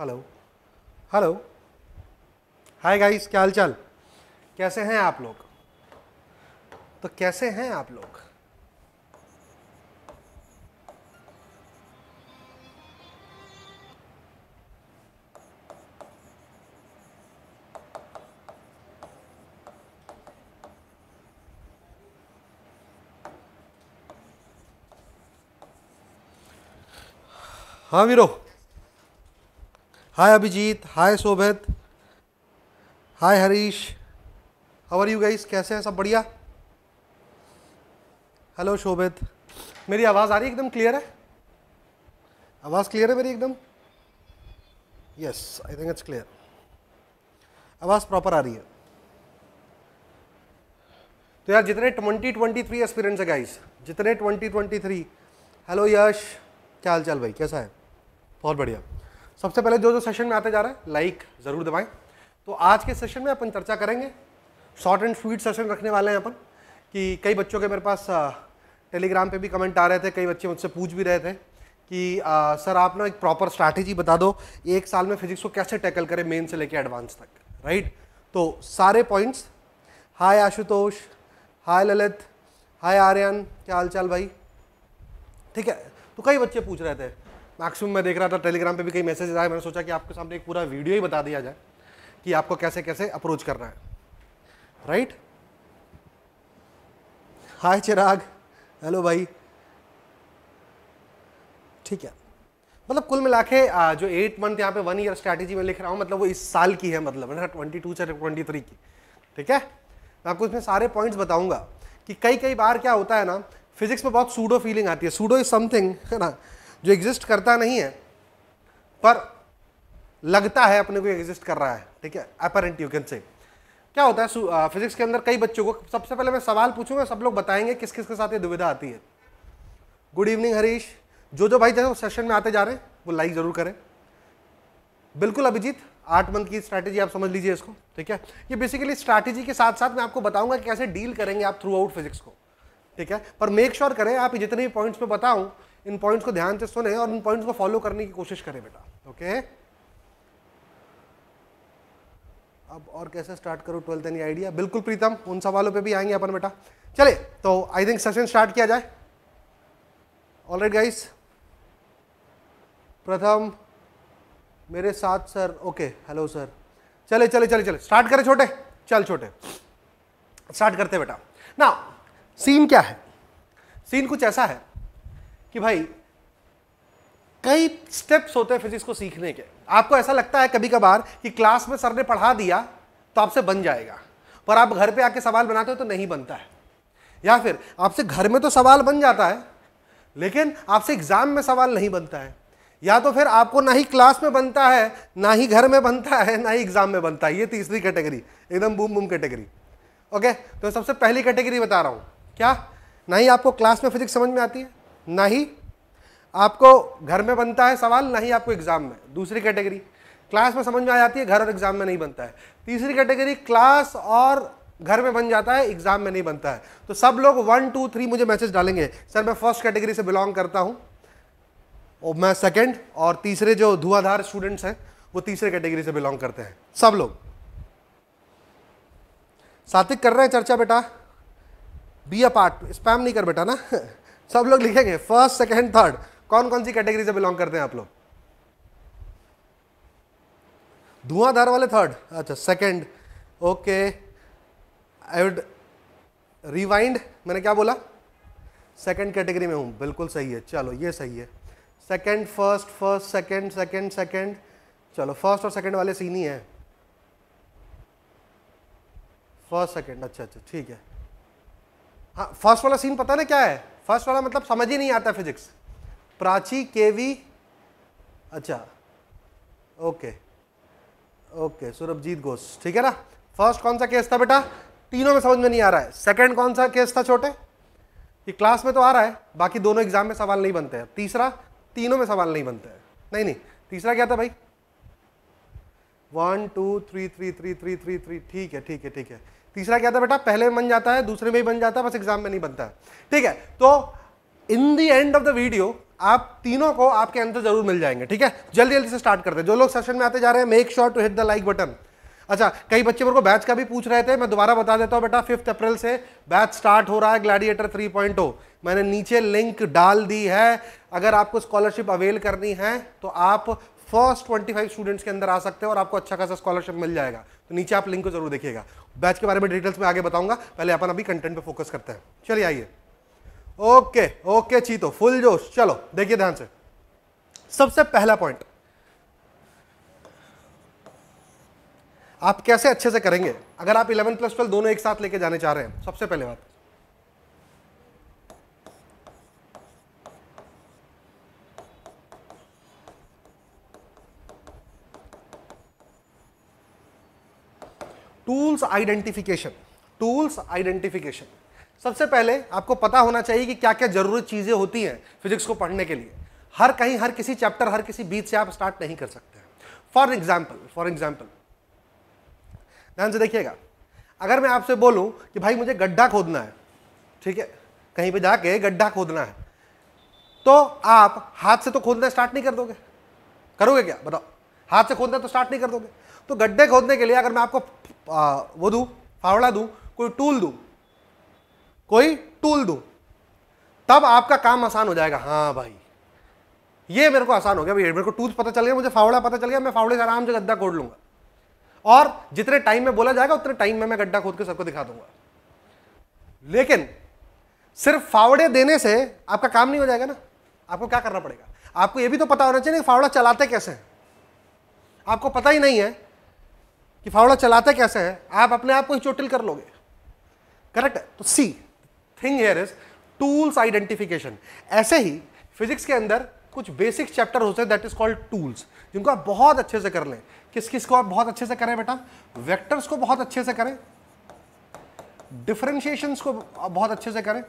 Hello hello hi guys क्या हाल चाल कैसे हैं आप लोग तो कैसे हैं आप लोग हाँ वीरो hi Abhijit hi Shobhit hi Harish how are you guys कैसे हैं सब बढ़िया हेलो शोभित मेरी आवाज़ आ रही एकदम क्लियर है आवाज़ क्लियर है मेरी एकदम yes I think it's clear आवाज़ प्रॉपर आ रही है तो यार जितने ट्वेंटी ट्वेंटी थ्री एक्सपीरियंस है गाइस जितने twenty twenty three hello Yash क्या हाल चाल भाई कैसा है बहुत बढ़िया सबसे पहले जो जो सेशन में आते जा रहे हैं लाइक ज़रूर दबाएं तो आज के सेशन में अपन चर्चा करेंगे शॉर्ट एंड स्वीट सेशन रखने वाले हैं अपन कि कई बच्चों के मेरे पास टेलीग्राम पे भी कमेंट आ रहे थे कई बच्चे मुझसे पूछ भी रहे थे कि आ, सर आप ना एक प्रॉपर स्ट्रैटेजी बता दो एक साल में फिजिक्स को कैसे टैकल करें मेन से लेकर एडवांस तक राइट तो सारे points hi Ashutosh hi Lalit hi Aryan क्या हाल चाल भाई ठीक है तो कई बच्चे पूछ रहे थे मैक्सिमम मैं देख रहा था टेलीग्राम पे भी कई मैसेज आए मैंने सोचा कि आपके सामने एक पूरा वीडियो ही बता दिया जाए कि आपको कैसे कैसे अप्रोच करना है राइट हाय चिराग हेलो भाई ठीक है मतलब कुल मिला के जो एट मंथ यहाँ पे वन ईयर स्ट्रैटेजी में लिख रहा हूँ मतलब वो इस साल की है मतलब ना ट्वेंटी टू से ट्वेंटी थ्री की ठीक है मैं आपको इसमें सारे पॉइंट्स बताऊंगा कि कई कई बार क्या होता है ना फिजिक्स में बहुत सूडो फीलिंग आती है सूडो इज समथिंग है ना जो एग्जिस्ट करता नहीं है पर लगता है अपने को एग्जिस्ट कर रहा है ठीक है अपेरेंट यू कैन से क्या होता है फिजिक्स के अंदर कई बच्चों को सबसे पहले मैं सवाल पूछूंगा सब लोग बताएंगे किस किस के साथ ये दुविधा आती है गुड इवनिंग हरीश जो जो भाई जैसे सेशन में आते जा रहे हैं वो लाइक ज़रूर करें बिल्कुल अभिजीत आठ मंथ की स्ट्रैटेजी आप समझ लीजिए इसको ठीक है ये बेसिकली स्ट्रैटेजी के साथ साथ मैं आपको बताऊंगा कि कैसे डील करेंगे आप थ्रू आउट फिजिक्स को ठीक है पर मेक श्योर sure करें आप जितने भी पॉइंट्स में बताऊं इन पॉइंट्स को ध्यान से सुने और इन पॉइंट्स को फॉलो करने की कोशिश करें बेटा ओके अब और कैसे स्टार्ट करो ट्वेल्थ एनी आइडिया बिल्कुल प्रीतम उन सवालों पे भी आएंगे अपन बेटा चले तो आई थिंक सेशन स्टार्ट किया जाए ऑल राइट गाइस प्रथम मेरे साथ सर ओके हेलो सर चले चले चले चले स्टार्ट करें छोटे चल छोटे स्टार्ट करते बेटा ना सीन क्या है सीन कुछ ऐसा है कि भाई कई स्टेप्स होते हैं फिजिक्स को सीखने के आपको ऐसा लगता है कभी कभार कि क्लास में सर ने पढ़ा दिया तो आपसे बन जाएगा पर आप घर पे आके सवाल बनाते हो तो नहीं बनता है या फिर आपसे घर में तो सवाल बन जाता है लेकिन आपसे एग्ज़ाम में सवाल नहीं बनता है या तो फिर आपको ना ही क्लास में बनता है ना ही घर में बनता है ना ही एग्ज़ाम में बनता है ये तीसरी कैटेगरी एकदम बूम बूम कैटेगरी ओके तो सबसे पहली कैटेगरी बता रहा हूँ क्या ना ही आपको क्लास में फिजिक्स समझ में आती है नहीं आपको घर में बनता है सवाल नहीं आपको एग्जाम में दूसरी कैटेगरी क्लास में समझ में आ जाती है घर और एग्जाम में नहीं बनता है तीसरी कैटेगरी क्लास और घर में बन जाता है एग्जाम में नहीं बनता है तो सब लोग वन टू थ्री मुझे मैसेज डालेंगे सर मैं फर्स्ट कैटेगरी से बिलोंग करता हूँ और मैं सेकेंड और तीसरे जो धुआंधार स्टूडेंट्स हैं वो तीसरे कैटेगरी से बिलोंग करते हैं सब लोग सात्विक कर रहे हैं चर्चा बेटा बी अ पार्ट स्पैम नहीं कर बेटा ना सब लोग लिखेंगे फर्स्ट सेकेंड थर्ड कौन कौन सी कैटेगरी से बिलोंग करते हैं आप लोग धुआंधार वाले थर्ड अच्छा second okay I would rewind मैंने क्या बोला सेकेंड कैटेगरी में हूं बिल्कुल सही है चलो ये सही है second first first second second second चलो फर्स्ट और सेकेंड वाले सीन ही हैं फर्स्ट सेकेंड अच्छा अच्छा ठीक है हाँ फर्स्ट वाला सीन पता ना क्या है फर्स्ट वाला मतलब समझ ही नहीं आता फिजिक्स प्राची केवी अच्छा ओके ओके सुरभजीत घोष ठीक है ना फर्स्ट कौन सा केस था बेटा तीनों में समझ में नहीं आ रहा है सेकंड कौन सा केस था छोटे ये क्लास में तो आ रहा है बाकी दोनों एग्जाम में सवाल नहीं बनते हैं तीसरा तीनों में सवाल नहीं बनते हैं नहीं नहीं तीसरा क्या था भाई one two three three three three three three ठीक है ठीक है ठीक है तीसरा क्या था बेटा पहले में बन जाता है दूसरे में ही बन जाता है बस एग्जाम में नहीं बनता है ठीक है तो in the end of the video आप तीनों को आपके आंसर जरूर मिल जाएंगे ठीक है जल्दी जल्दी से स्टार्ट करते हैं जो लोग सेशन में आते जा रहे हैं make sure to hit the like button अच्छा कई बच्चे मेरे को बैच का भी पूछ रहे थे मैं दोबारा बता देता हूँ बेटा फिफ्थ अप्रैल से बैच स्टार्ट हो रहा है ग्लैडिएटर थ्री पॉइंट मैंने नीचे लिंक डाल दी है अगर आपको स्कॉलरशिप अवेल करनी है तो आप फर्स्ट ट्वेंटी फाइव स्टूडेंट्स के अंदर आ सकते हैं और आपको अच्छा खासा स्कॉलरशिप मिल जाएगा तो नीचे आप लिंक को जरूर देखिएगा बैच के बारे में डिटेल्स में आगे बताऊंगा पहले अपन अभी कंटेंट पे फोकस करते हैं चलिए आइए ओके ओके चीतो फुल जोश चलो देखिए ध्यान से सबसे पहला पॉइंट आप कैसे अच्छे से करेंगे अगर आप इलेवन प्लस ट्वेल्व दोनों एक साथ लेके जाने चाह रहे हैं सबसे पहले बात टूल्स आइडेंटिफिकेशन टूल्स आइडेंटिफिकेशन सबसे पहले आपको पता होना चाहिए कि क्या क्या जरूरी चीज़ें होती हैं फिजिक्स को पढ़ने के लिए हर कहीं हर किसी चैप्टर हर किसी बीच से आप स्टार्ट नहीं कर सकते हैं फॉर एग्जाम्पल फॉर एग्जाम्पल ध्यान से देखिएगा अगर मैं आपसे बोलूं कि भाई मुझे गड्ढा खोदना है ठीक है कहीं पे जाके गड्ढा खोदना है तो आप हाथ से तो खोदना स्टार्ट नहीं कर दोगे करोगे क्या बताओ हाथ से खोदना तो स्टार्ट नहीं कर दोगे तो गड्ढे खोदने के लिए अगर मैं आपको वो दूँ फावड़ा दूँ कोई टूल दूँ कोई टूल दूँ तब आपका काम आसान हो जाएगा हाँ भाई ये मेरे को आसान हो गया भाई मेरे को टूल्स पता चल गया मुझे फावड़ा पता चल गया मैं फावड़े से आराम से गड्ढा खोद लूंगा और जितने टाइम में बोला जाएगा उतने टाइम में मैं गड्ढा खोद के सबको दिखा दूंगा लेकिन सिर्फ फावड़े देने से आपका काम नहीं हो जाएगा ना आपको क्या करना पड़ेगा आपको यह भी तो पता होना चाहिए फावड़ा चलाते कैसे हैं आपको पता ही नहीं है कि फावड़ा चलाते कैसे है आप अपने आप को ही चोटिल कर लोगे करेक्ट तो see thing here is tools identification ऐसे ही फिजिक्स के अंदर कुछ बेसिक चैप्टर होते हैं दैट इज कॉल्ड टूल्स जिनको आप बहुत अच्छे से कर लें किस किस को आप बहुत अच्छे से करें बेटा वेक्टर्स को बहुत अच्छे से करें डिफ्रेंशिएशन को बहुत अच्छे से करें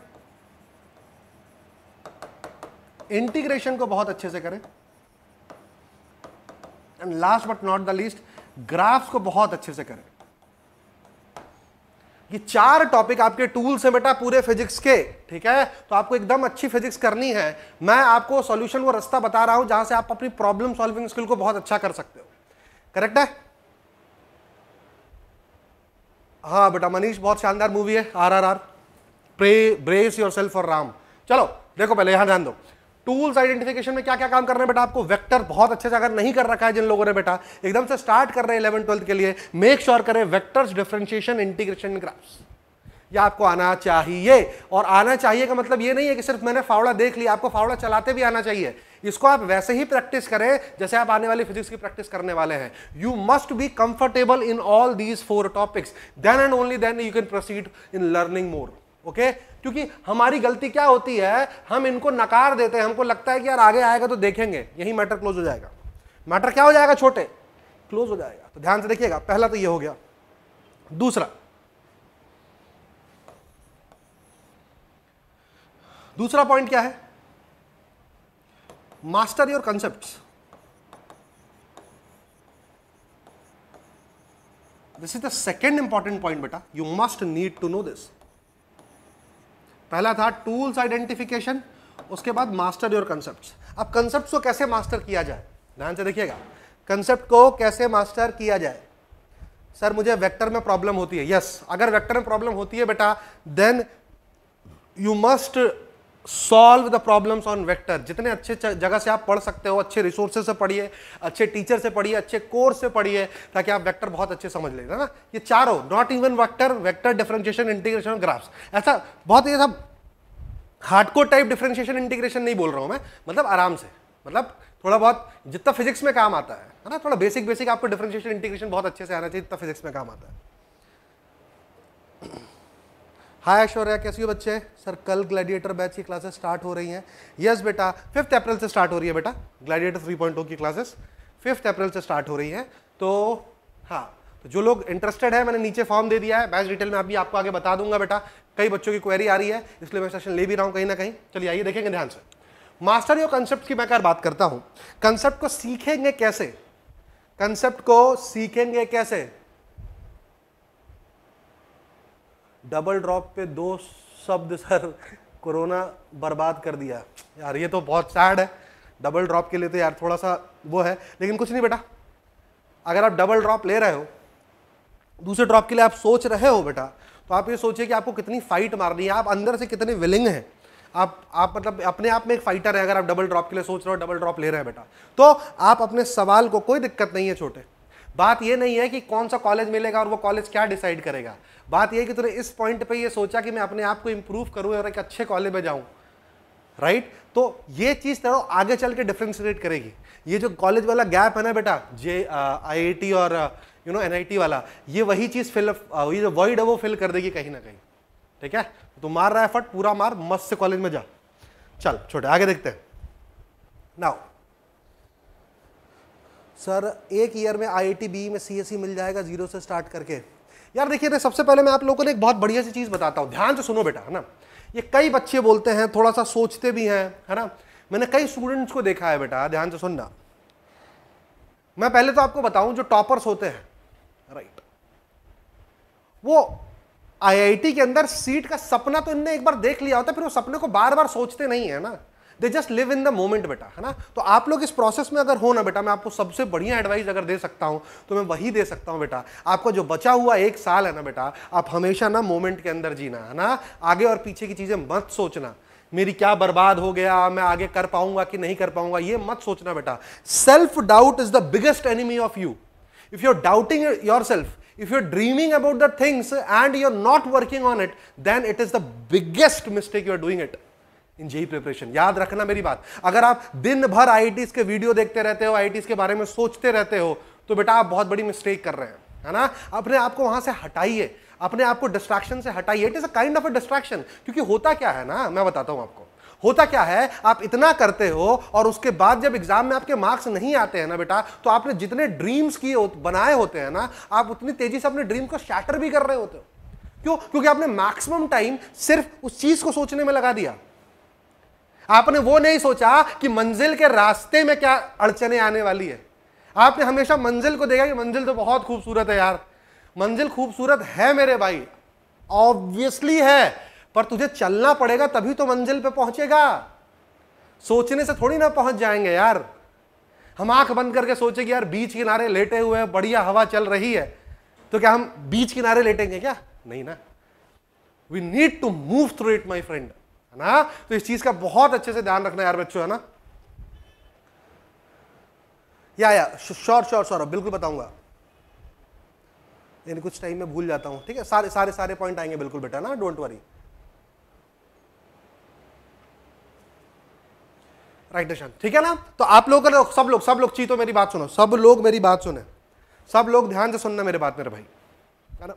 इंटीग्रेशन को बहुत अच्छे से करें and last but not the least graphs को बहुत अच्छे से करें ये चार टॉपिक आपके टूल्स हैं बेटा पूरे फिजिक्स के ठीक है तो आपको एकदम अच्छी फिजिक्स करनी है मैं आपको सॉल्यूशन वो रास्ता बता रहा हूं जहां से आप अपनी प्रॉब्लम सॉल्विंग स्किल को बहुत अच्छा कर सकते हो करेक्ट है हाँ बेटा मनीष बहुत शानदार मूवी है R R R pray brace yourself Ram चलो देखो पहले यहां ध्यान दो टूल्स आइडेंटिफिकेशन में क्या क्या काम कर रहे हैं बेटा आपको वेक्टर बहुत अच्छे से अगर नहीं कर रखा है जिन लोगों ने बेटा एकदम से स्टार्ट कर रहे हैं इलेवन ट्वेल्थ के लिए मेक श्योर करें वेक्टर्स डिफ्रेंशिएशन इंटीग्रेशन ग्राफ्स या आपको आना चाहिए और आना चाहिए का मतलब ये नहीं है कि सिर्फ मैंने फावड़ा देख लिया आपको फावड़ा चलाते भी आना चाहिए इसको आप वैसे ही प्रैक्टिस करें जैसे आप आने वाली फिजिक्स की प्रैक्टिस करने वाले हैं you must be comfortable in all these four topics then and only then you can proceed in learning more okay क्योंकि हमारी गलती क्या होती है हम इनको नकार देते हैं हमको लगता है कि यार आगे आएगा तो देखेंगे यही मैटर क्लोज हो जाएगा मैटर क्या हो जाएगा छोटे क्लोज हो जाएगा तो ध्यान से देखिएगा पहला तो ये हो गया दूसरा दूसरा पॉइंट क्या है master your concept this is the second important point बेटा you must need to know this पहला था टूल्स आइडेंटिफिकेशन उसके बाद मास्टर योर कंसेप्ट अब कंसेप्ट को कैसे मास्टर किया जाए ध्यान से देखिएगा कंसेप्ट को कैसे मास्टर किया जाए सर मुझे वेक्टर में प्रॉब्लम होती है यस yes, अगर वेक्टर में प्रॉब्लम होती है बेटा then you must solve the problems on vector जितने अच्छे जगह से आप पढ़ सकते हो अच्छे रिसोर्सेज से पढ़िए अच्छे टीचर से पढ़िए अच्छे कोर्स से पढ़िए ताकि आप वेक्टर बहुत अच्छे समझ लेना ना ये चारों not even vector vector differentiation integration और ग्राफ्स ऐसा बहुत ही सब हार्डकोर टाइप डिफरेंशिएशन इंटीग्रेशन नहीं बोल रहा हूँ मैं मतलब आराम से मतलब थोड़ा बहुत जितना फिजिक्स में काम आता है है ना थोड़ा बेसिक बेसिक आपको डिफरेंशिएशन इंटीग्रेशन बहुत अच्छे से आना चाहिए जितना फिजिक्स में काम आता है हाय ऐश्वर्या कैसी हो बच्चे सर कल ग्लैडिएटर बैच की क्लासेस स्टार्ट हो रही हैं यस बेटा फिफ्थ अप्रैल से स्टार्ट हो रही है बेटा ग्लैडिएटर थ्री पॉइंट oh की क्लासेस फिफ्थ अप्रैल से स्टार्ट हो रही है तो हाँ तो जो लोग इंटरेस्टेड है मैंने नीचे फॉर्म दे दिया है बैच डिटेल में अभी आपको आगे बता दूंगा बेटा कई बच्चों की क्वेरी आ रही है इसलिए मैं सेशन ले भी रहा हूँ कहीं ना कहीं चलिए आइए देखेंगे ध्यान से मास्टर और कंसेप्ट की मैं कर बात करता हूँ कंसेप्ट को सीखेंगे कैसे कंसेप्ट को सीखेंगे कैसे डबल ड्रॉप पे दो शब्द सर कोरोना बर्बाद कर दिया यार ये तो बहुत सैड है डबल ड्रॉप के लिए तो यार थोड़ा सा वो है लेकिन कुछ नहीं बेटा अगर आप डबल ड्रॉप ले रहे हो दूसरे ड्रॉप के लिए आप सोच रहे हो बेटा तो आप ये सोचिए कि आपको कितनी फाइट मारनी है आप अंदर से कितने विलिंग हैं आप आप मतलब अपने आप में एक फाइटर है अगर आप डबल ड्रॉप के लिए सोच रहे हो डबल ड्रॉप ले रहे हैं बेटा तो आप अपने सवाल को कोई दिक्कत नहीं है छोटे बात ये नहीं है कि कौन सा कॉलेज मिलेगा और वो कॉलेज क्या डिसाइड करेगा बात यह कि तूने इस पॉइंट पे ये सोचा कि मैं अपने आप को इंप्रूव करूँ और एक अच्छे कॉलेज में जाऊँ राइट right? तो ये चीज़ तेरा आगे चल के डिफ्रेंशिएट करेगी ये जो कॉलेज वाला गैप है ना बेटा जे आई uh, और यू नो एन वाला ये वही चीज़ फिल uh, ये जो वर्ड है वो फिल कर देगी कहीं ना कहीं ठीक है तो मार रहा है फट पूरा मार मस्त से कॉलेज में जा चल छोटे आगे देखते हैं नाउ सर एक ईयर में आईआईटी बी e में सीएससी e मिल जाएगा जीरो से स्टार्ट करके यार देखिए ना सबसे पहले मैं आप लोगों को एक बहुत बढ़िया सी चीज़ बताता हूँ ध्यान से सुनो बेटा है ना ये कई बच्चे बोलते हैं थोड़ा सा सोचते भी हैं है ना मैंने कई स्टूडेंट्स को देखा है बेटा ध्यान से सुनना मैं पहले तो आपको बताऊं जो टॉपर्स होते हैं राइट वो आईआईटी के अंदर सीट का सपना तो इनने एक बार देख लिया होता है फिर वो सपने को बार बार सोचते नहीं है ना they just live in the moment बेटा है ना तो आप लोग इस प्रोसेस में अगर हो ना बेटा मैं आपको सबसे बढ़िया एडवाइस अगर दे सकता हूँ तो मैं वही दे सकता हूँ बेटा आपका जो बचा हुआ एक साल है ना बेटा आप हमेशा ना मोमेंट के अंदर जीना है ना आगे और पीछे की चीज़ें मत सोचना मेरी क्या बर्बाद हो गया मैं आगे कर पाऊंगा कि नहीं कर पाऊंगा ये मत सोचना बेटा self doubt is the biggest enemy of you if you are doubting yourself if dreaming about the things and you are not working on it then it is the biggest mistake you are doing it in JEE preparation याद रखना मेरी बात अगर आप दिन भर आई के video देखते रहते हो आई के बारे में सोचते रहते हो तो बेटा आप बहुत बड़ी मिस्टेक कर रहे हैं है ना अपने आप को वहां से हटाइए अपने आप को डिस्ट्रैक्शन से हटाइए it is a kind of a distraction क्योंकि होता क्या है ना मैं बताता हूं आपको होता क्या है आप इतना करते हो और उसके बाद जब एग्जाम में आपके मार्क्स नहीं आते हैं ना बेटा तो आपने जितने ड्रीम्स किए बनाए होते हैं ना आप उतनी तेजी से अपने ड्रीम को शैटर भी कर रहे होते हो क्यों क्योंकि आपने मैक्सिमम टाइम सिर्फ उस चीज को सोचने में लगा दिया आपने वो नहीं सोचा कि मंजिल के रास्ते में क्या अड़चने आने वाली है आपने हमेशा मंजिल को देखा कि मंजिल तो बहुत खूबसूरत है यार मंजिल खूबसूरत है मेरे भाई ऑब्वियसली है पर तुझे चलना पड़ेगा तभी तो मंजिल पे पहुंचेगा सोचने से थोड़ी ना पहुंच जाएंगे यार हम आंख बंद करके सोचेंगे यार बीच किनारे लेटे हुए हैं बढ़िया हवा चल रही है तो क्या हम बीच किनारे लेटेंगे क्या नहीं ना we need to move through it my friend है ना तो इस चीज का बहुत अच्छे से ध्यान रखना यार बच्चों है ना या या शॉर्ट शॉर्ट श्योर बिल्कुल बताऊंगा यानी कुछ टाइम में भूल जाता हूँ ठीक है सारे सारे सारे पॉइंट आएंगे बिल्कुल बेटा ना डोंट वरी राइट निशान ठीक है ना तो आप लोग सब लोग सब लोग चीतो मेरी बात सुनो सब लोग मेरी बात सुने सब लोग ध्यान से सुनना मेरे बात मेरे भाई है ना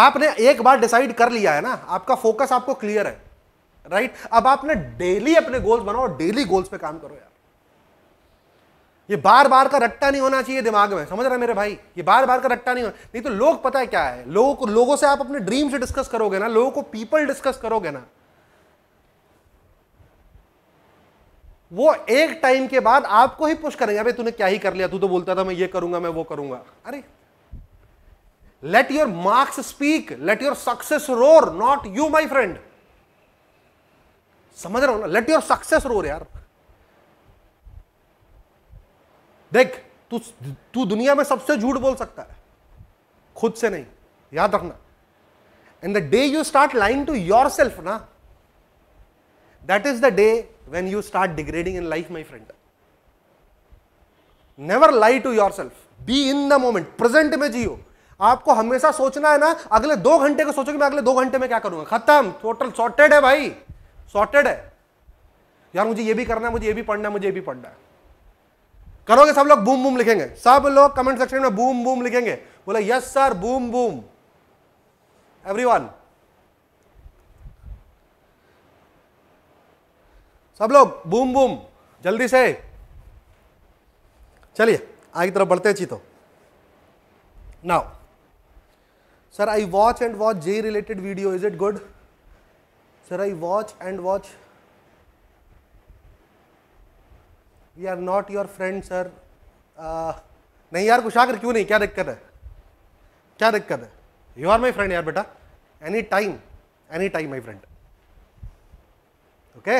आपने एक बार डिसाइड कर लिया है ना आपका फोकस आपको क्लियर है राइट अब आपने डेली अपने गोल्स बनाओ डेली गोल्स पे काम करो यार ये बार बार का रट्टा नहीं होना चाहिए दिमाग में समझ रहे मेरे भाई ये बार बार का रट्टा नहीं होना नहीं तो लोग पता है क्या है लोगों को लोगों से आप अपने ड्रीम से डिस्कस करोगे ना लोगों को पीपल डिस्कस करोगे ना वो एक टाइम के बाद आपको ही पुश करेंगे अभी तूने क्या ही कर लिया तू तो बोलता था मैं ये करूंगा मैं वो करूंगा अरे let your marks speak let your success roar not you my friend समझ रहा हो ना लेट योर सक्सेस रोर यार देख तू तू दुनिया में सबसे झूठ बोल सकता है खुद से नहीं याद रखना and the day you start lying to yourself ना that is the day when you start degrading in life my friend never lie to yourself be in the moment present में जियो आपको हमेशा सोचना है ना अगले दो घंटे को सोचो कि मैं अगले दो घंटे में क्या करूंगा खत्म टोटल सॉर्टेड है भाई सॉर्टेड है यार मुझे ये भी करना है मुझे ये भी पढ़ना है मुझे ये भी पढ़ना है करोगे सब लोग बूम बूम लिखेंगे सब लोग कमेंट सेक्शन में बूम बूम लिखेंगे बोले yes sir boom boom everyone सब लोग बूम बूम जल्दी से चलिए आगे तरफ बढ़ते हैं चीतो now sir I watch and watch JEE related video is it good sir I watch and watch we are not your friend sir नहीं यार आकर क्यों नहीं क्या दिक्कत है क्या दिक्कत है यू आर माई फ्रेंड यार बेटा any time any time my friend okay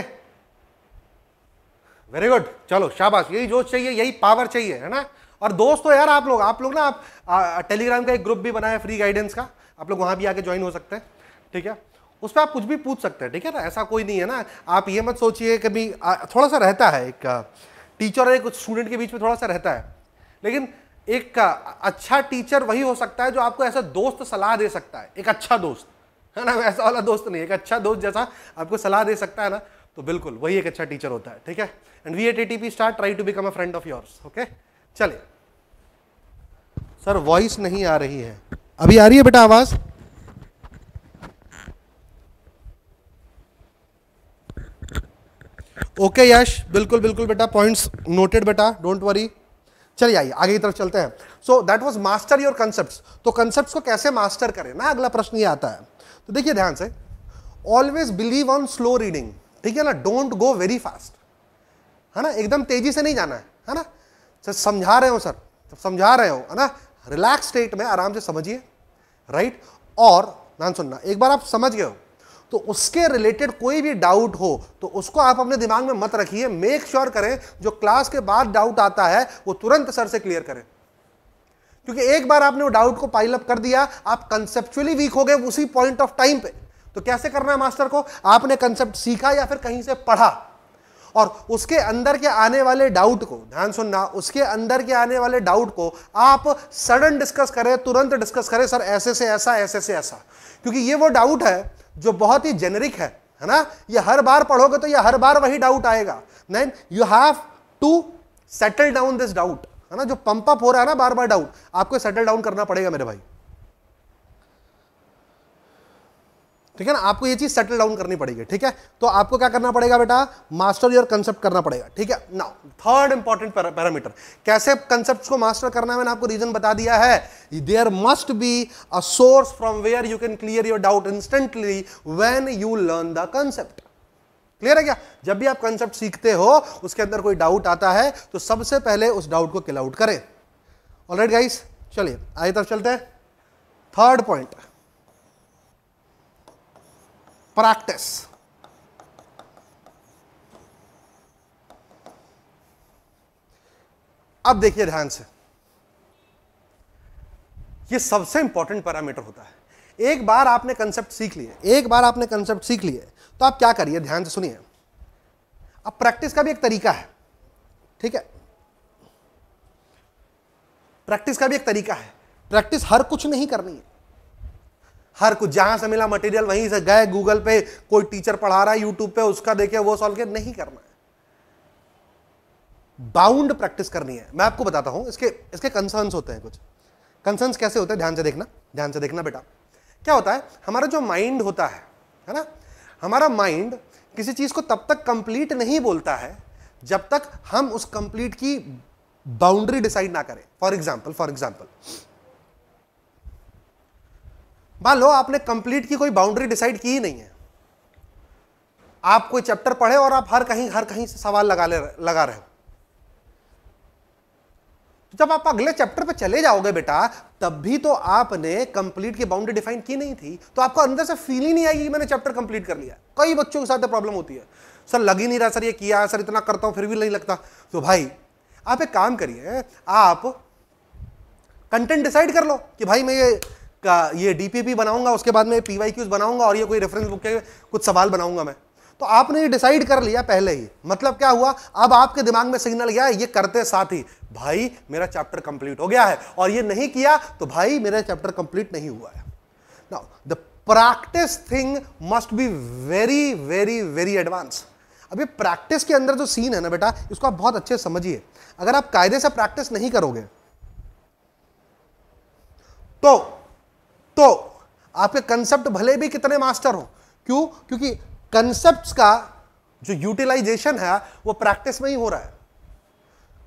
very good चलो शाबाश यही जोश चाहिए यही पावर चाहिए है ना और दोस्तों यार आप लोग आप लोग ना आप टेलीग्राम का एक ग्रुप भी बनाया फ्री गाइडेंस का आप लोग वहाँ भी आके ज्वाइन हो सकते हैं ठीक है उस पर आप कुछ भी पूछ सकते हैं ठीक है ना ऐसा कोई नहीं है ना आप ये मत सोचिए कभी थोड़ा सा रहता है एक टीचर और एक स्टूडेंट के बीच में थोड़ा सा रहता है लेकिन एक अच्छा टीचर वही हो सकता है जो आपको ऐसा दोस्त सलाह दे सकता है एक अच्छा दोस्त है ना ऐसा वाला दोस्त नहीं एक अच्छा दोस्त जैसा आपको सलाह दे सकता है ना तो बिल्कुल वही एक अच्छा टीचर होता है ठीक है and we at A T P start try to become a friend of yours okay चलिए सर वॉइस नहीं आ रही है अभी आ रही है बेटा आवाज़ ओके यश बिल्कुल बिल्कुल बेटा पॉइंट्स नोटेड बेटा डोंट वरी चलिए आइए आगे की तरफ चलते हैं so that was master your concept तो कॉन्सेप्ट्स को कैसे मास्टर करें ना अगला प्रश्न ये आता है तो देखिए ध्यान से always believe on slow reading ठीक है ना डोंट गो वेरी फास्ट है ना एकदम तेजी से नहीं जाना है है ना सर समझा रहे हो सर समझा रहे हो है ना रिलैक्स स्टेट में आराम से समझिए राइट और ध्यान सुनना एक बार आप समझ गए हो तो उसके रिलेटेड कोई भी डाउट हो तो उसको आप अपने दिमाग में मत रखिए मेक श्योर करें जो क्लास के बाद डाउट आता है वो तुरंत सर से क्लियर करें क्योंकि एक बार आपने वो डाउट को पाइल अप कर दिया आप कंसेप्चुअली वीक हो गए उसी पॉइंट ऑफ टाइम पे तो कैसे करना है मास्टर को आपने कंसेप्ट सीखा या फिर कहीं से पढ़ा और उसके अंदर के आने वाले डाउट को ध्यान सुनना उसके अंदर के आने वाले डाउट को आप सडन डिस्कस करें तुरंत डिस्कस करें सर ऐसे से ऐसा ऐसे से ऐसा क्योंकि ये वो डाउट है जो बहुत ही जेनरिक है है ना ये हर बार पढ़ोगे तो ये हर बार वही डाउट आएगा then you have to settle down this doubt है ना जो पंप अप हो रहा है ना बार बार डाउट आपको सेटल डाउन करना पड़ेगा मेरे भाई ठीक है ना आपको ये चीज़ सेटल डाउन करनी पड़ेगी ठीक है तो आपको क्या करना पड़ेगा बेटा मास्टर योर कंसेप्ट करना पड़ेगा ठीक है ना थर्ड इंपॉर्टेंट पैरामीटर कैसे कंसेप्ट को मास्टर करना है मैंने आपको रीजन बता दिया है there must be a source from where you can clear your doubt instantly when you learn the concept clear है क्या जब भी आप कंसेप्ट सीखते हो उसके अंदर कोई डाउट आता है तो सबसे पहले उस डाउट को किल आउट करें ऑलराइट गाइस चलिए आगे तरफ चलते हैं थर्ड पॉइंट practice. अब देखिए ध्यान से ये सबसे इंपॉर्टेंट पैरामीटर होता है एक बार आपने कंसेप्ट सीख लिए एक बार आपने कंसेप्ट सीख लिए तो आप क्या करिए ध्यान से सुनिए अब प्रैक्टिस का भी एक तरीका है ठीक है प्रैक्टिस का भी एक तरीका है प्रैक्टिस हर कुछ नहीं करनी है हर कुछ जहां से मिला मटेरियल वहीं से गए गूगल पे कोई टीचर पढ़ा रहा है यूट्यूब पे उसका देखे वो सॉल्व किया नहीं करना है बाउंड प्रैक्टिस करनी है मैं आपको बताता हूं इसके इसके कंसर्न्स होते हैं कुछ कंसर्न्स कैसे होते हैं ध्यान से देखना ध्यान से देखना बेटा क्या होता है हमारा जो माइंड होता है है ना हमारा माइंड किसी चीज को तब तक कंप्लीट नहीं बोलता है जब तक हम उस कंप्लीट की बाउंड्री डिसाइड ना करें फॉर एग्जाम्पल फॉर एग्जाम्पल मान लो आपने कंप्लीट की कोई बाउंड्री डिसाइड की ही नहीं है आप कोई चैप्टर पढ़े और आप हर कहीं हर कहीं से सवाल लगा ले लगा रहे हो जब आप अगले चैप्टर पे चले जाओगे बेटा तब भी तो आपने कंप्लीट की बाउंड्री डिफाइन की नहीं थी तो आपको अंदर से फील ही नहीं आएगी मैंने चैप्टर कंप्लीट कर लिया कई बच्चों के साथ प्रॉब्लम होती है सर लग ही नहीं रहा सर ये किया सर इतना करता हूं फिर भी नहीं लगता तो भाई आप एक काम करिए आप कंटेंट डिसाइड कर लो कि भाई मैं ये का ये डीपीपी बनाऊंगा उसके बाद में पी वाई क्यूज बनाऊंगा और ये कोई रेफरेंस बुक के कुछ सवाल बनाऊंगा मैं तो आपने ये डिसाइड कर लिया पहले ही मतलब क्या हुआ अब आपके दिमाग में सिग्नल गया ये करते साथ ही भाई मेरा चैप्टर कंप्लीट हो गया है और ये नहीं किया तो भाई मेरा चैप्टर कंप्लीट नहीं हुआ है now the practice thing must be very very very advance अब ये प्रैक्टिस के अंदर जो सीन है ना बेटा इसको आप बहुत अच्छे समझिए अगर आप कायदे से प्रैक्टिस नहीं करोगे तो तो आपके कंसेप्ट भले भी कितने मास्टर हो क्यों क्योंकि कंसेप्ट का जो यूटिलाइजेशन है वो प्रैक्टिस में ही हो रहा है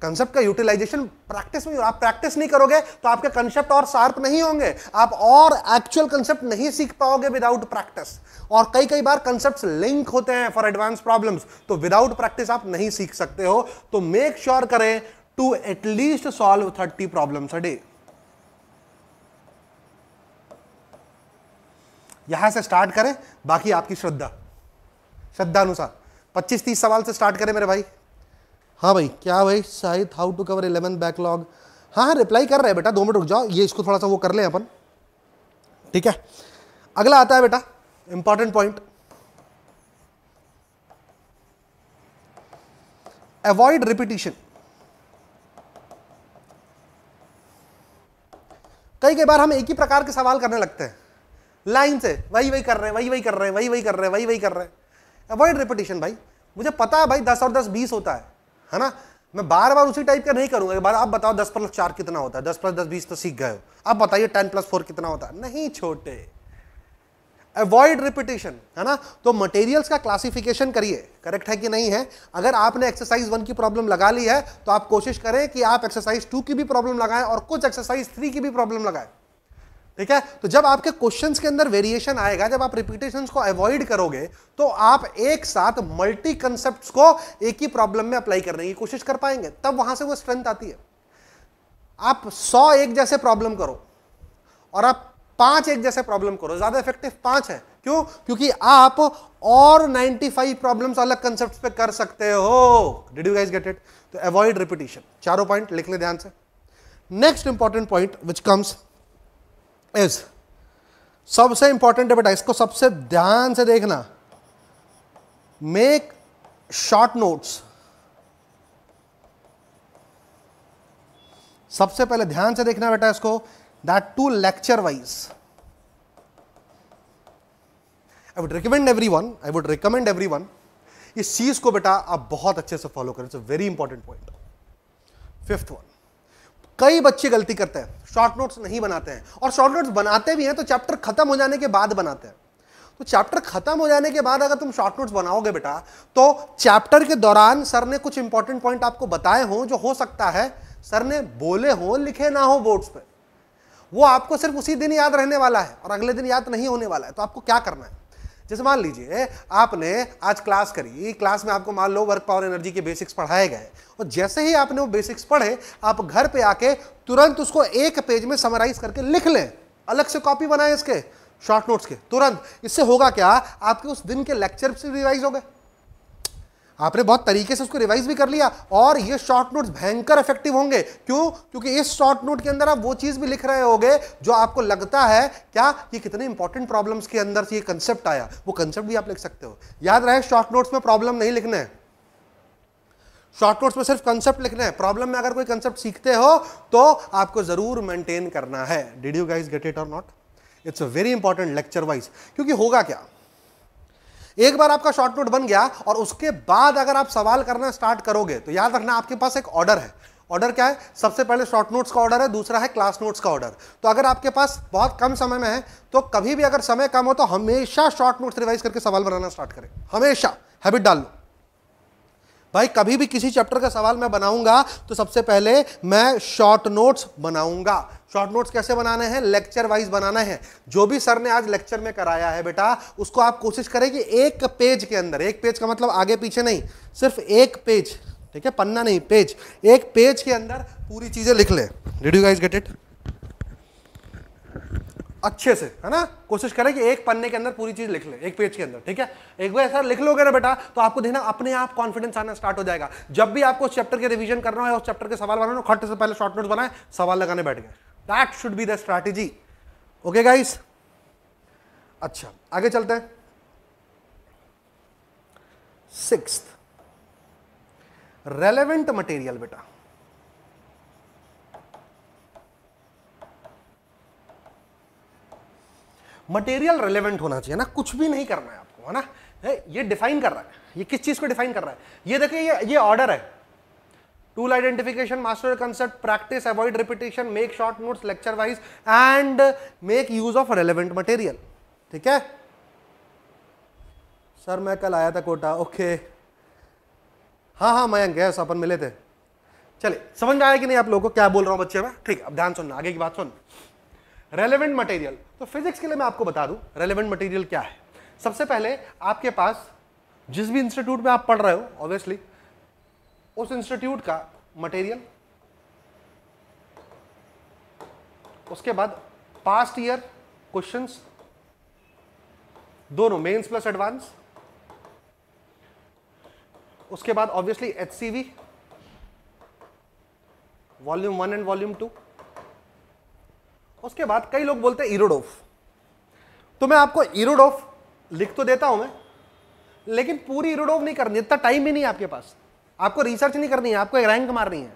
कंसेप्ट का यूटिलाइजेशन प्रैक्टिस में ही हो आप प्रैक्टिस नहीं करोगे तो आपके कंसेप्ट और शार्प नहीं होंगे आप और एक्चुअल कंसेप्ट नहीं सीख पाओगे विदाउट प्रैक्टिस और कई कई बार कंसेप्ट लिंक होते हैं फॉर एडवांस प्रॉब्लम्स तो विदाउट प्रैक्टिस आप नहीं सीख सकते हो तो मेक श्योर sure करें to at least solve thirty problems a day यहां से स्टार्ट करें बाकी आपकी श्रद्धा श्रद्धा अनुसार पच्चीस तीस सवाल से स्टार्ट करें मेरे भाई हाँ भाई क्या भाई Shahid how to cover eleven backlog हाँ हाँ रिप्लाई कर रहे हैं बेटा दो मिनट रुक जाओ ये इसको थोड़ा सा वो कर लें अपन ठीक है अगला आता है बेटा इंपॉर्टेंट पॉइंट अवॉइड रिपीटिशन कई कई बार हम एक ही प्रकार के सवाल करने लगते हैं लाइन से वही वही कर रहे हैं वही वही कर रहे हैं वही वही कर रहे हैं वही वही कर रहे हैं अवॉइड रिपीटेशन भाई मुझे पता है भाई दस और दस बीस होता है है ना मैं बार बार उसी टाइप का नहीं करूंगा बार आप बताओ दस प्लस चार कितना होता है दस प्लस दस बीस तो सीख गए हो आप बताइए टेन प्लस फोर कितना होता है नहीं छोटे अवॉइड रिपीटेशन है ना तो मटेरियल्स का क्लासिफिकेशन करिए करेक्ट है कि नहीं है अगर आपने एक्सरसाइज वन की प्रॉब्लम लगा ली है तो आप कोशिश करें कि आप एक्सरसाइज टू की भी प्रॉब्लम लगाएं और कुछ एक्सरसाइज थ्री की भी प्रॉब्लम लगाएं ठीक है तो जब आपके क्वेश्चन के अंदर वेरिएशन आएगा जब आप रिपीटेशन को अवॉइड करोगे तो आप एक साथ मल्टी कंसेप्ट को एक ही प्रॉब्लम में अप्लाई करने की कोशिश कर पाएंगे तब वहां से वो स्ट्रेंथ आती है आप सौ एक जैसे प्रॉब्लम करो और आप पांच एक जैसे प्रॉब्लम करो ज्यादा इफेक्टिव पांच है क्यों क्योंकि आप और 95 प्रॉब्लम्स अलग कंसेप्ट पे कर सकते हो did you guys get it तो अवॉइड रिपीटेशन चारों पॉइंट लिख ले ध्यान से next important point which comes is सबसे इंपॉर्टेंट है बेटा इसको सबसे ध्यान से देखना मेक शॉर्ट नोट्स सबसे पहले ध्यान से देखना बेटा इसको that too lecture wise I would recommend every one I would recommend every one इस चीज को बेटा आप बहुत अच्छे से फॉलो करें it's very important point fifth one कई बच्चे गलती करते हैं शॉर्ट नोट्स नहीं बनाते हैं और शॉर्ट नोट्स बनाते भी हैं तो चैप्टर खत्म हो जाने के बाद बनाते हैं तो चैप्टर खत्म हो जाने के बाद अगर तुम शॉर्ट नोट्स बनाओगे बेटा तो चैप्टर के दौरान सर ने कुछ इंपॉर्टेंट पॉइंट आपको बताए हों जो हो सकता है सर ने बोले हो लिखे ना हो बोर्ड्स पे वो आपको सिर्फ उसी दिन याद रहने वाला है और अगले दिन याद नहीं होने वाला है तो आपको क्या करना है जैसे मान लीजिए आपने आज क्लास करी क्लास में आपको मान लो वर्क पावर एनर्जी के बेसिक्स पढ़ाए गए और जैसे ही आपने वो बेसिक्स पढ़े आप घर पे आके तुरंत उसको एक पेज में समराइज करके लिख लें अलग से कॉपी बनाए इसके शॉर्ट नोट्स के तुरंत इससे होगा क्या आपके उस दिन के लेक्चर से रिवाइज हो गए आपने बहुत तरीके से उसको रिवाइज भी कर लिया और ये शॉर्ट नोट्स भयंकर इफेक्टिव होंगे क्यों क्योंकि इस शॉर्ट नोट के अंदर आप वो चीज़ भी लिख रहे होगे जो आपको लगता है क्या कि कितने इंपॉर्टेंट प्रॉब्लम्स के अंदर से ये कंसेप्ट आया वो कंसेप्ट भी आप लिख सकते हो याद रहे शॉर्ट नोट्स में प्रॉब्लम नहीं लिखने है शॉर्ट नोट्स में सिर्फ कंसेप्ट लिखना है प्रॉब्लम में अगर कोई कंसेप्ट सीखते हो तो आपको ज़रूर मेंटेन करना है did you guys get it और not it's a very important lecture wise क्योंकि होगा क्या एक बार आपका शॉर्ट नोट बन गया और उसके बाद अगर आप सवाल करना स्टार्ट करोगे तो याद रखना आपके पास एक ऑर्डर है ऑर्डर क्या है सबसे पहले शॉर्ट नोट्स का ऑर्डर है दूसरा है क्लास नोट्स का ऑर्डर तो अगर आपके पास बहुत कम समय में है तो कभी भी अगर समय कम हो तो हमेशा शॉर्ट नोट्स रिवाइज करके सवाल बनाना स्टार्ट करें हमेशा हैबिट डाल लो भाई कभी भी किसी चैप्टर का सवाल मैं बनाऊंगा तो सबसे पहले मैं शॉर्ट नोट्स बनाऊंगा शॉर्ट नोट्स कैसे बनाने हैं लेक्चर वाइज बनाना है जो भी सर ने आज लेक्चर में कराया है बेटा उसको आप कोशिश करें कि एक पेज के अंदर एक पेज का मतलब आगे पीछे नहीं सिर्फ एक पेज ठीक है पन्ना नहीं पेज एक पेज के अंदर पूरी चीज़ें लिख लें did you guys get it अच्छे से है ना कोशिश करें कि एक पन्ने के अंदर पूरी चीज लिख ले एक पेज के अंदर ठीक है एक बार ऐसा लिख लोगे ना बेटा तो आपको देखना अपने आप कॉन्फिडेंस आना स्टार्ट हो जाएगा जब भी आपको उस चैप्टर के रिवीजन करना है उस चैप्टर के सवाल बनाना खट से पहले शॉर्ट नोट बनाए सवाल लगाने बैठ गए that should be the strategy okay guys अच्छा आगे चलते हैं सिक्स रेलेवेंट मटेरियल बेटा मटेरियल रेलिवेंट होना चाहिए ना कुछ भी नहीं करना है आपको है ना ये डिफाइन कर रहा है ये किस चीज़ को डिफाइन कर रहा है ये देखिए ये ये ऑर्डर है tool identification master concept practice avoid repetition make short notes lecture wise and make use of relevant material ठीक है सर मैं कल आया था कोटा ओके हाँ हाँ मैं गैस अपन मिले थे चलिए समझ में आया कि नहीं आप लोगों को क्या बोल रहा हूँ बच्चे में ठीक है अब ध्यान सुनना आगे की बात सुनना रेलेवेंट मटेरियल तो फिजिक्स के लिए मैं आपको बता दूं रेलेवेंट मटेरियल क्या है सबसे पहले आपके पास जिस भी इंस्टीट्यूट में आप पढ़ रहे हो ऑब्वियसली उस इंस्टीट्यूट का मटेरियल उसके बाद पास्ट ईयर क्वेश्चंस दोनों मेंस प्लस एडवांस उसके बाद obviously H volume one and volume two उसके बाद कई लोग बोलते हैं इरोडोफ तो मैं आपको इरोडोफ लिख तो देता हूं मैं लेकिन पूरी इरोडोफ नहीं करनी इतना टाइम भी नहीं आपके पास आपको रिसर्च नहीं करनी है आपको एक रैंक मारनी है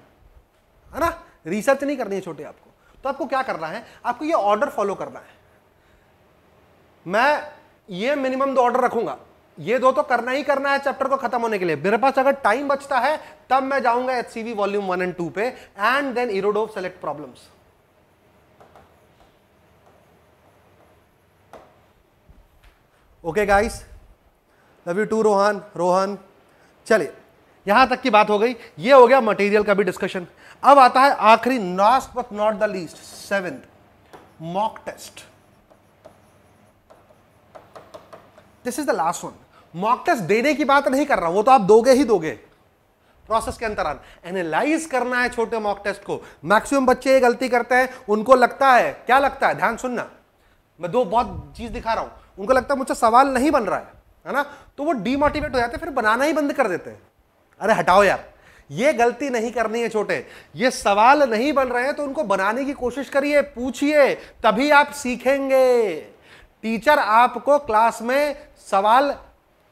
है ना रिसर्च नहीं करनी है छोटे आपको तो आपको क्या करना है आपको ये ऑर्डर फॉलो करना है मैं ये मिनिमम दो ऑर्डर रखूंगा ये दो तो करना ही करना है चैप्टर को तो खत्म होने के लिए मेरे पास अगर टाइम बचता है तब मैं जाऊंगा H volume one and two पे and then Irodov select problems okay guys love you too Rohan Rohan चलिए यहां तक की बात हो गई ये हो गया मटेरियल का भी डिस्कशन अब आता है आखिरी last but not the least seventh mock test this is the last one mock test देने की बात नहीं कर रहा वो तो आप दोगे ही दोगे प्रोसेस के अंतराल एनालाइज करना है छोटे मॉक टेस्ट को मैक्सिमम बच्चे ये गलती करते हैं उनको लगता है क्या लगता है ध्यान सुनना मैं दो बहुत चीज दिखा रहा हूं उनको लगता है मुझसे सवाल नहीं बन रहा है है ना तो वो डीमोटिवेट हो जाते हैं फिर बनाना ही बंद कर देते हैं अरे हटाओ यार ये गलती नहीं करनी है छोटे ये सवाल नहीं बन रहे हैं तो उनको बनाने की कोशिश करिए पूछिए तभी आप सीखेंगे टीचर आपको क्लास में सवाल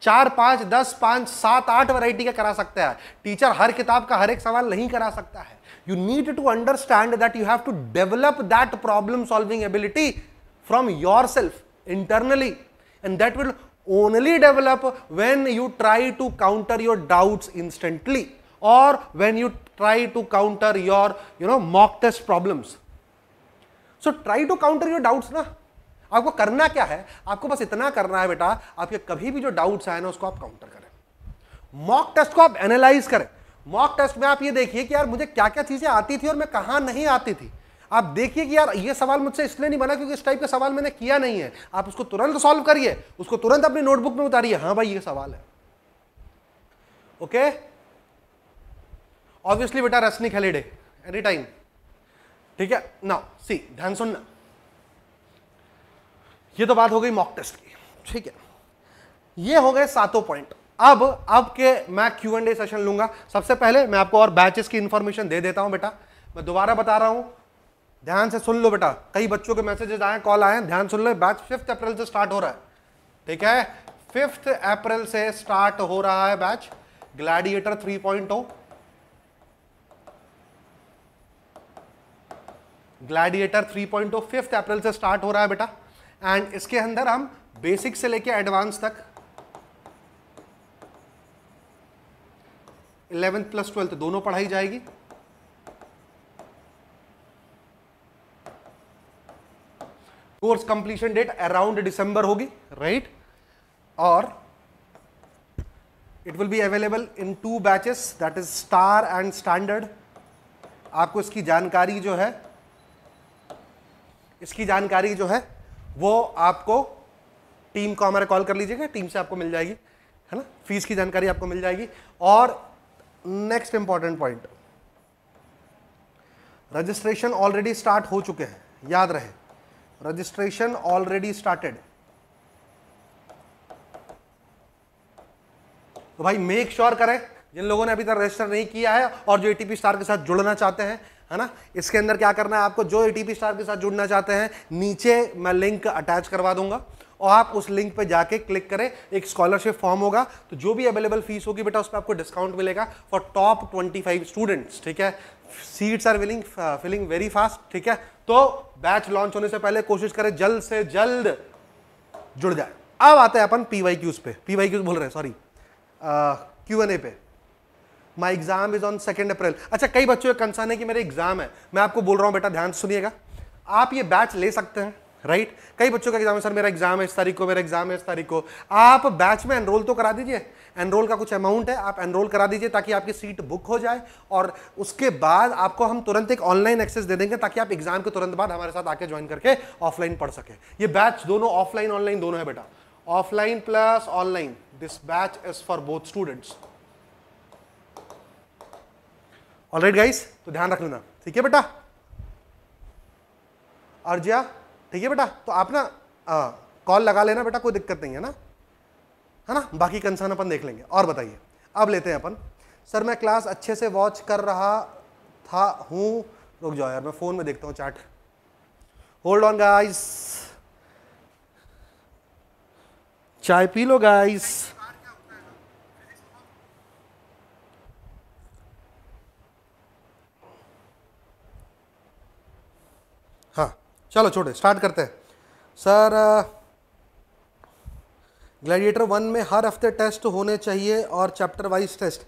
चार पांच दस पांच सात आठ वैरायटी का करा सकता है टीचर हर किताब का हर एक सवाल नहीं करा सकता है you need to understand that you have to develop that problem solving ability from yourself internally and that will only develop when you try to counter your doubts instantly or when you try to counter your you know mock test problems so try to counter your doubts na आपको करना क्या है आपको बस इतना करना है बेटा आपके कभी भी जो डाउट्स आए ना उसको आप काउंटर करें मॉक टेस्ट को आप एनालाइज करें मॉक टेस्ट में आप ये देखिए कि यार मुझे क्या क्या चीजें आती थी और मैं कहाँ नहीं आती थी आप देखिए कि यार ये सवाल मुझसे इसलिए नहीं बना क्योंकि इस टाइप का सवाल मैंने किया नहीं है आप उसको तुरंत सॉल्व करिए उसको तुरंत अपनी नोटबुक में उतारिए हाँ भाई ये सवाल है ओके ऑब्वियसली बेटा रसनी खेलेडे एनी टाइम ठीक है ना सी ध्यान सुनना ये तो बात हो गई मॉक टेस्ट की ठीक है ये हो गए सातों पॉइंट अब अब के मैं क्यू एंड ए सेशन लूंगा सबसे पहले मैं आपको और बैचेस की इंफॉर्मेशन दे देता हूं बेटा मैं दोबारा बता रहा हूं ध्यान से सुन लो बेटा कई बच्चों के मैसेजेस आए कॉल आए ध्यान सुन लो बैच फिफ्थ अप्रैल से स्टार्ट हो रहा है ठीक है फिफ्थ अप्रैल से स्टार्ट हो रहा है batch gladiator three point gladiator three point fifth April से स्टार्ट हो रहा है बेटा एंड इसके अंदर हम बेसिक से लेके एडवांस तक इलेवेंथ प्लस ट्वेल्थ दोनों पढ़ाई जाएगी course completion date around December होगी राइट और it will be available in two batches that is star and standard आपको इसकी जानकारी जो है इसकी जानकारी जो है वो आपको टीम को हमारा कॉल कर लीजिएगा टीम से आपको मिल जाएगी है ना फीस की जानकारी आपको मिल जाएगी और next important point registration already start हो चुके हैं याद रहे registration already started तो भाई मेक श्योर sure करें जिन लोगों ने अभी तक रजिस्टर नहीं किया है और जो एटीपी स्टार के साथ जुड़ना चाहते हैं है ना इसके अंदर क्या करना है आपको जो एटीपी स्टार के साथ जुड़ना चाहते हैं नीचे मैं लिंक अटैच करवा दूंगा और आप उस लिंक पर जाके क्लिक करें एक स्कॉलरशिप फॉर्म होगा तो जो भी अवेलेबल फीस होगी बेटा उस पर आपको डिस्काउंट मिलेगा for top twenty five students ठीक है seats are willing filling very fast ठीक है तो बैच लॉन्च होने से पहले कोशिश करें जल्द से जल्द जुड़ जाए अब आते हैं अपन पी वाई क्यूज पे पी वाई क्यूज बोल रहे हैं सॉरी क्यू एन ए पे my exam is on second April अच्छा कई बच्चों का कंसर्न है कि मेरे एग्जाम है मैं आपको बोल रहा हूँ बेटा ध्यान सुनिएगा आप ये बैच ले सकते हैं राइट कई बच्चों का एग्जाम है सर मेरा एग्जाम है इस तारीख को मेरा एग्जाम है इस तारीख को आप बैच में एनरोल तो करा दीजिए एनरोल का कुछ अमाउंट है आप एनरोल करा दीजिए ताकि आपकी सीट बुक हो जाए और उसके बाद आपको हम तुरंत एक ऑनलाइन एक्सेस दे देंगे ताकि आप एग्जाम के तुरंत बाद हमारे साथ आके ज्वाइन करके ऑफलाइन पढ़ सके ये बैच दोनों ऑफलाइन ऑनलाइन दोनों है बेटा offline plus online this batch is for both students alright guys तो ध्यान रख लेना ठीक है बेटा अर्जिया ठीक है बेटा तो आप ना कॉल लगा लेना बेटा कोई दिक्कत नहीं है ना है ना बाकी कंसर्न अपन देख लेंगे और बताइए अब लेते हैं अपन सर मैं क्लास अच्छे से वॉच कर रहा था हूँ रुक जाओ यार मैं फ़ोन में देखता हूँ चैट होल्ड ऑन गाइस चाय पी लो गाइस चलो छोटे स्टार्ट करते हैं सर ग्लैडिएटर वन में हर हफ्ते टेस्ट होने चाहिए और chapter wise test